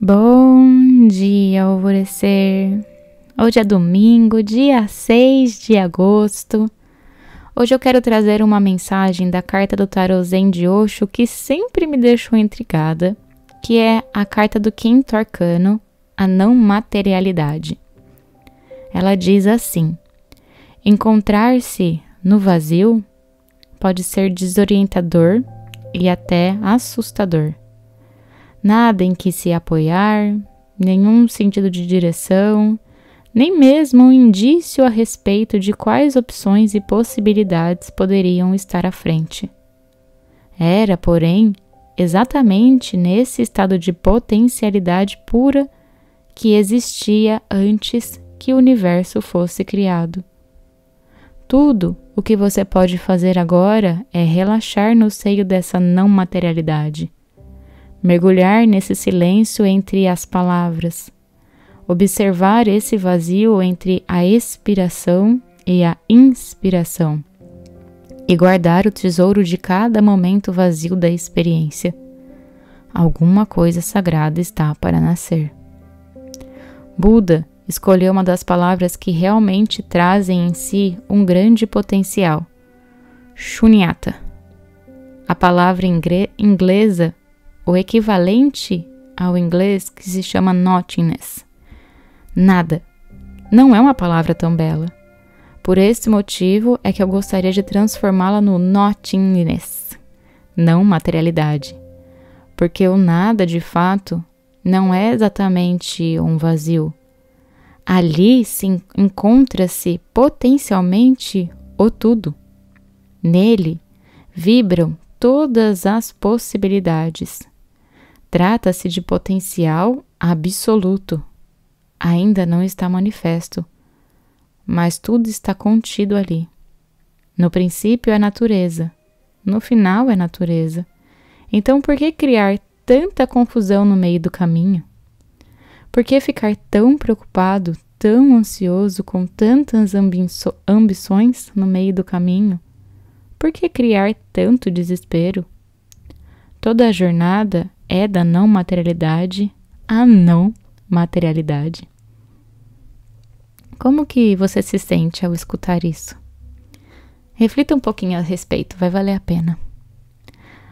Bom dia, alvorecer! Hoje é domingo, dia 6 de agosto. Hoje eu quero trazer uma mensagem da carta do Tarot Zen de Osho que sempre me deixou intrigada, que é a carta do quinto arcano, a não materialidade. Ela diz assim: Encontrar-se no vazio pode ser desorientador e até assustador nada em que se apoiar, nenhum sentido de direção, nem mesmo um indício a respeito de quais opções e possibilidades poderiam estar à frente. Era, porém, exatamente nesse estado de potencialidade pura que existia antes que o universo fosse criado. Tudo o que você pode fazer agora é relaxar no seio dessa não materialidade mergulhar nesse silêncio entre as palavras, observar esse vazio entre a expiração e a inspiração, e guardar o tesouro de cada momento vazio da experiência. Alguma coisa sagrada está para nascer. Buda escolheu uma das palavras que realmente trazem em si um grande potencial: shunyata. A palavra inglesa o equivalente ao inglês que se chama nothingness. Nada. Não é uma palavra tão bela. Por esse motivo é que eu gostaria de transformá-la no nothingness, não materialidade. Porque o nada, de fato, não é exatamente um vazio. Ali se encontra-se potencialmente o tudo. Nele vibram todas as possibilidades Trata-se de potencial absoluto. Ainda não está manifesto, mas tudo está contido ali. No princípio é natureza, no final é natureza. Então, por que criar tanta confusão no meio do caminho? Por que ficar tão preocupado, tão ansioso com tantas ambições no meio do caminho? Por que criar tanto desespero? Toda a jornada é da não materialidade à não materialidade. Como que você se sente ao escutar isso? Reflita um pouquinho a respeito, vai valer a pena.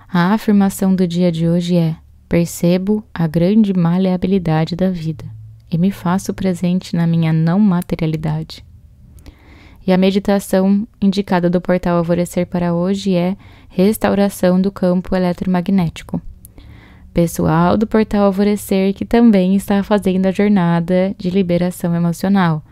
A afirmação do dia de hoje é: percebo a grande maleabilidade da vida e me faço presente na minha não materialidade. E a meditação indicada do portal Alvorecer para hoje é Restauração do Campo Eletromagnético pessoal do portal Alvorecer que também está fazendo a jornada de liberação emocional.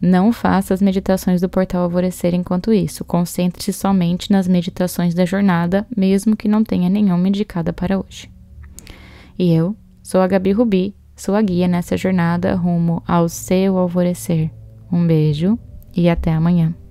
Não faça as meditações do portal Alvorecer enquanto isso. Concentre-se somente nas meditações da jornada, mesmo que não tenha nenhuma indicada para hoje. E eu sou a Gabi Rubi, sua guia nessa jornada rumo ao seu alvorecer. Um beijo e até amanhã.